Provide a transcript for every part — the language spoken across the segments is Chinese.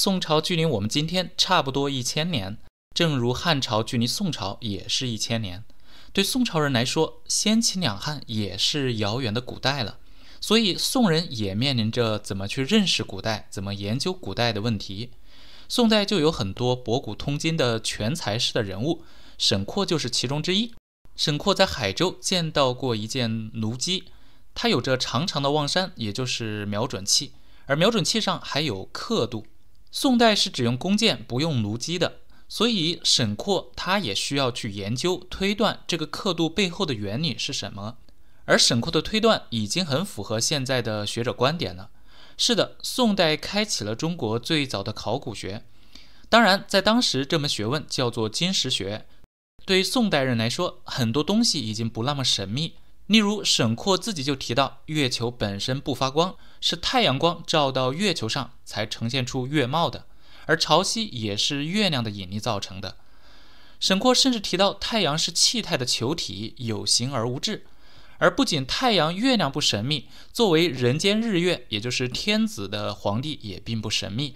宋朝距离我们今天差不多一千年，正如汉朝距离宋朝也是一千年。对宋朝人来说，先秦两汉也是遥远的古代了，所以宋人也面临着怎么去认识古代、怎么研究古代的问题。宋代就有很多博古通今的全才式的人物，沈括就是其中之一。沈括在海州见到过一件弩机，它有着长长的望山，也就是瞄准器，而瞄准器上还有刻度。宋代是只用弓箭，不用弩机的，所以沈括他也需要去研究推断这个刻度背后的原理是什么。而沈括的推断已经很符合现在的学者观点了。是的，宋代开启了中国最早的考古学，当然在当时这门学问叫做金石学。对于宋代人来说，很多东西已经不那么神秘。例如沈括自己就提到，月球本身不发光，是太阳光照到月球上才呈现出月貌的；而潮汐也是月亮的引力造成的。沈括甚至提到，太阳是气态的球体，有形而无质。而不仅太阳、月亮不神秘，作为人间日月，也就是天子的皇帝也并不神秘。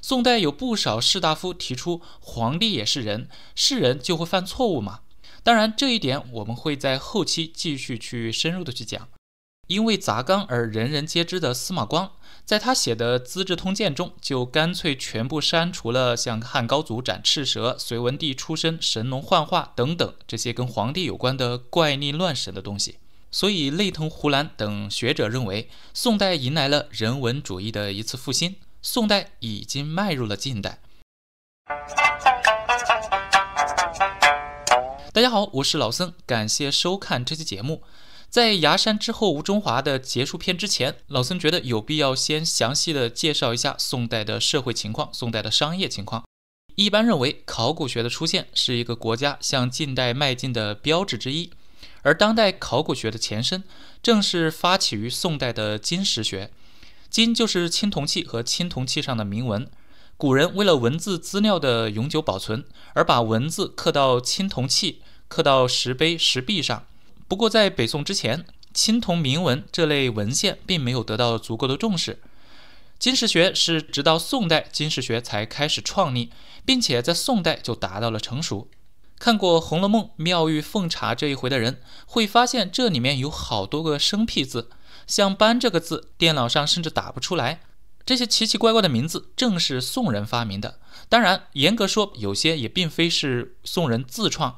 宋代有不少士大夫提出，皇帝也是人，是人就会犯错误嘛。当然，这一点我们会在后期继续去深入的去讲。因为砸缸而人人皆知的司马光，在他写的《资治通鉴》中，就干脆全部删除了像汉高祖斩赤蛇、隋文帝出身神龙幻化等等这些跟皇帝有关的怪力乱神的东西。所以，类同胡兰等学者认为，宋代迎来了人文主义的一次复兴，宋代已经迈入了近代。大家好，我是老僧，感谢收看这期节目。在《崖山之后无中华》的结束篇之前，老僧觉得有必要先详细的介绍一下宋代的社会情况、宋代的商业情况。一般认为，考古学的出现是一个国家向近代迈进的标志之一，而当代考古学的前身正是发起于宋代的金石学。金就是青铜器和青铜器上的铭文。古人为了文字资料的永久保存，而把文字刻到青铜器、刻到石碑、石壁上。不过，在北宋之前，青铜铭文这类文献并没有得到足够的重视。金石学是直到宋代，金石学才开始创立，并且在宋代就达到了成熟。看过《红楼梦》“妙玉奉茶”这一回的人，会发现这里面有好多个生僻字，像“斑这个字，电脑上甚至打不出来。这些奇奇怪怪的名字正是宋人发明的。当然，严格说，有些也并非是宋人自创，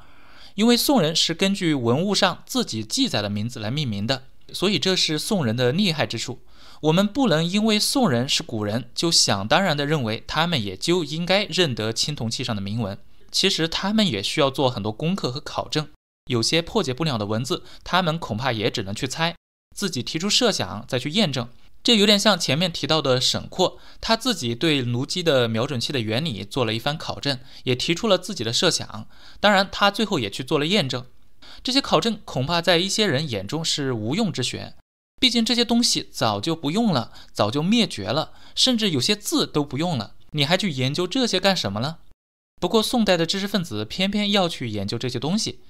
因为宋人是根据文物上自己记载的名字来命名的，所以这是宋人的厉害之处。我们不能因为宋人是古人，就想当然地认为他们也就应该认得青铜器上的铭文。其实，他们也需要做很多功课和考证，有些破解不了的文字，他们恐怕也只能去猜，自己提出设想再去验证。这有点像前面提到的沈括，他自己对炉机的瞄准器的原理做了一番考证，也提出了自己的设想。当然，他最后也去做了验证。这些考证恐怕在一些人眼中是无用之学，毕竟这些东西早就不用了，早就灭绝了，甚至有些字都不用了，你还去研究这些干什么呢？不过宋代的知识分子偏偏要去研究这些东西，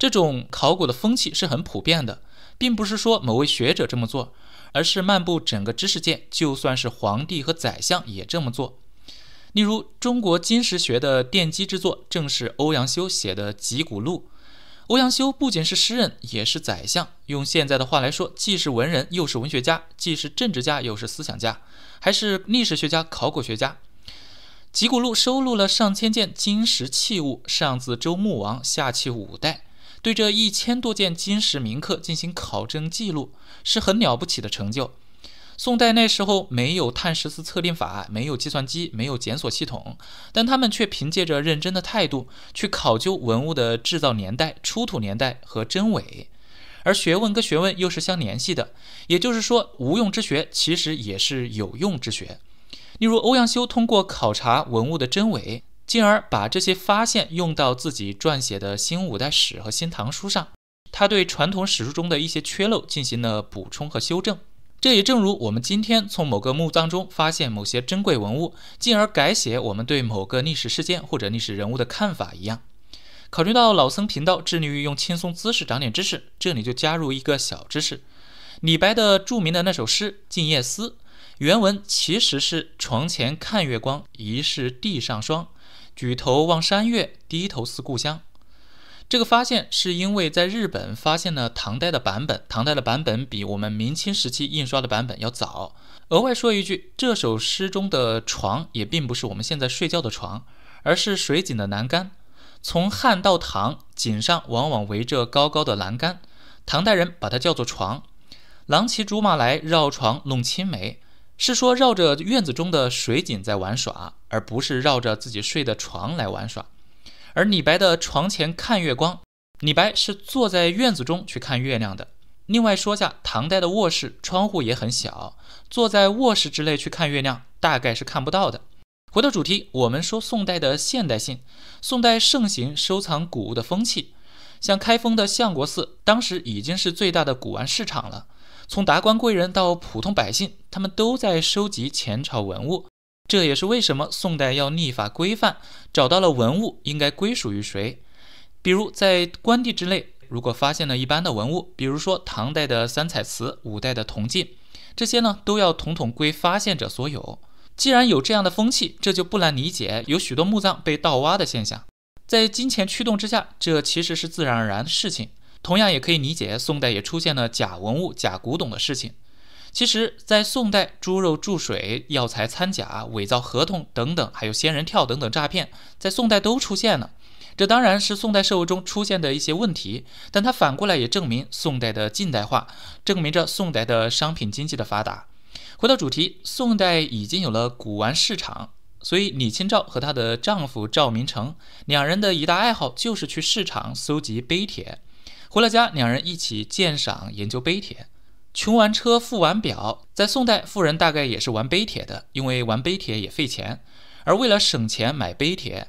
这种考古的风气是很普遍的，并不是说某位学者这么做。而是漫步整个知识界，就算是皇帝和宰相也这么做。例如，中国金石学的奠基之作，正是欧阳修写的《集古录》。欧阳修不仅是诗人，也是宰相，用现在的话来说，既是文人，又是文学家，既是政治家，又是思想家，还是历史学家、考古学家。《集古录》收录了上千件金石器物，上自周穆王，下至五代。对这一千多件金石铭刻进行考证记录，是很了不起的成就。宋代那时候没有碳十四测定法，没有计算机，没有检索系统，但他们却凭借着认真的态度去考究文物的制造年代、出土年代和真伪。而学问跟学问又是相联系的，也就是说，无用之学其实也是有用之学。例如欧阳修通过考察文物的真伪。进而把这些发现用到自己撰写的新五代史和新唐书上，他对传统史书中的一些缺漏进行了补充和修正。这也正如我们今天从某个墓葬中发现某些珍贵文物，进而改写我们对某个历史事件或者历史人物的看法一样。考虑到老僧频道致力于用轻松姿势涨点知识，这里就加入一个小知识：李白的著名的那首诗《静夜思》，原文其实是“床前看月光，疑是地上霜”。举头望山月，低头思故乡。这个发现是因为在日本发现了唐代的版本，唐代的版本比我们明清时期印刷的版本要早。额外说一句，这首诗中的床也并不是我们现在睡觉的床，而是水井的栏杆。从汉到唐，井上往往围着高高的栏杆，唐代人把它叫做床。郎骑竹马来，绕床弄青梅。是说绕着院子中的水井在玩耍，而不是绕着自己睡的床来玩耍。而李白的床前看月光，李白是坐在院子中去看月亮的。另外说下，唐代的卧室窗户也很小，坐在卧室之内去看月亮，大概是看不到的。回到主题，我们说宋代的现代性，宋代盛行收藏古物的风气，像开封的相国寺，当时已经是最大的古玩市场了。从达官贵人到普通百姓，他们都在收集前朝文物。这也是为什么宋代要立法规范，找到了文物应该归属于谁。比如在官地之内，如果发现了一般的文物，比如说唐代的三彩瓷、五代的铜镜，这些呢都要统统归发现者所有。既然有这样的风气，这就不难理解有许多墓葬被盗挖的现象。在金钱驱动之下，这其实是自然而然的事情。同样也可以理解，宋代也出现了假文物、假古董的事情。其实，在宋代，猪肉注水、药材掺假、伪造合同等等，还有仙人跳等等诈骗，在宋代都出现了。这当然是宋代社会中出现的一些问题，但它反过来也证明宋代的近代化，证明着宋代的商品经济的发达。回到主题，宋代已经有了古玩市场，所以李清照和她的丈夫赵明诚两人的一大爱好就是去市场搜集碑帖。回了家，两人一起鉴赏研究碑帖。穷完车，富完表。在宋代，富人大概也是玩碑帖的，因为玩碑帖也费钱。而为了省钱买碑帖，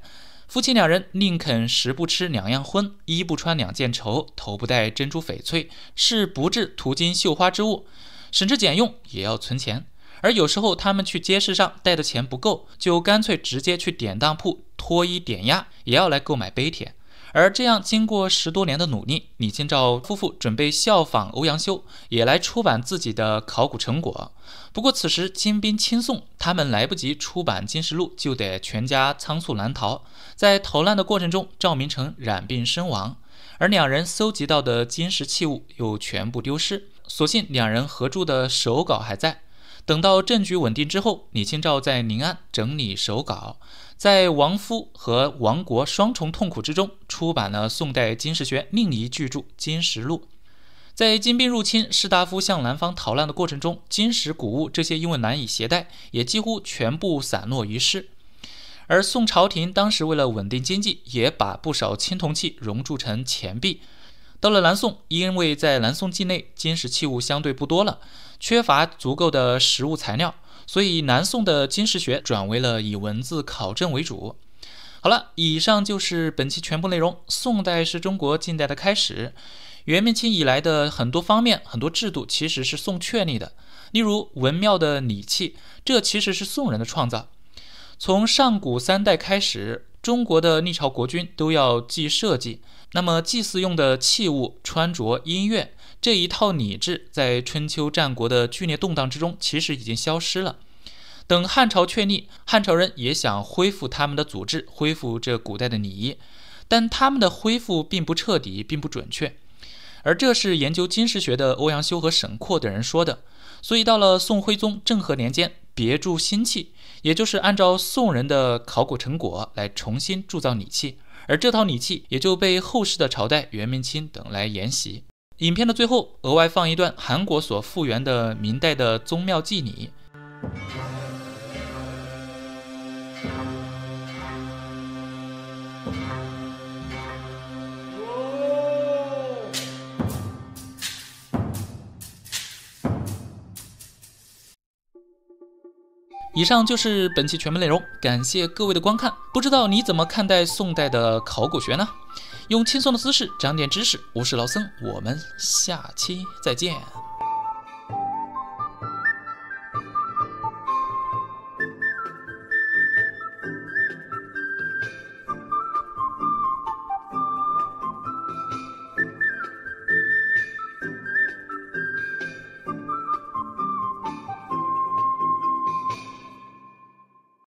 夫妻两人宁肯食不吃两样荤，衣不穿两件绸，头不戴珍珠翡翠，是不置涂金绣花之物，省吃俭用也要存钱。而有时候他们去街市上带的钱不够，就干脆直接去典当铺脱衣点压，也要来购买碑帖。而这样，经过十多年的努力，李清照夫妇准备效仿欧阳修，也来出版自己的考古成果。不过此时金兵侵宋，他们来不及出版《金石录》，就得全家仓促南逃。在逃难的过程中，赵明诚染病身亡，而两人搜集到的金石器物又全部丢失。所幸两人合著的手稿还在。等到政局稳定之后，李清照在临安整理手稿。在亡夫和亡国双重痛苦之中，出版了宋代金石学另一巨著《金石录》。在金兵入侵、士大夫向南方逃难的过程中，金石古物这些因为难以携带，也几乎全部散落于世。而宋朝廷当时为了稳定经济，也把不少青铜器熔铸成钱币。到了南宋，因为在南宋境内金石器物相对不多了，缺乏足够的实物材料。所以，南宋的金石学转为了以文字考证为主。好了，以上就是本期全部内容。宋代是中国近代的开始，元、明、清以来的很多方面、很多制度其实是宋确立的。例如文庙的礼器，这其实是宋人的创造。从上古三代开始，中国的历朝国君都要祭社稷，那么祭祀用的器物、穿着、音乐。这一套礼制在春秋战国的剧烈动荡之中，其实已经消失了。等汉朝确立，汉朝人也想恢复他们的祖制，恢复这古代的礼仪，但他们的恢复并不彻底，并不准确。而这是研究金石学的欧阳修和沈括等人说的。所以到了宋徽宗政和年间，别铸新器，也就是按照宋人的考古成果来重新铸造礼器，而这套礼器也就被后世的朝代元、明、清等来沿袭。影片的最后，额外放一段韩国所复原的明代的宗庙祭礼。以上就是本期全部内容，感谢各位的观看。不知道你怎么看待宋代的考古学呢？用轻松的姿势涨点知识，我是老僧，我们下期再见。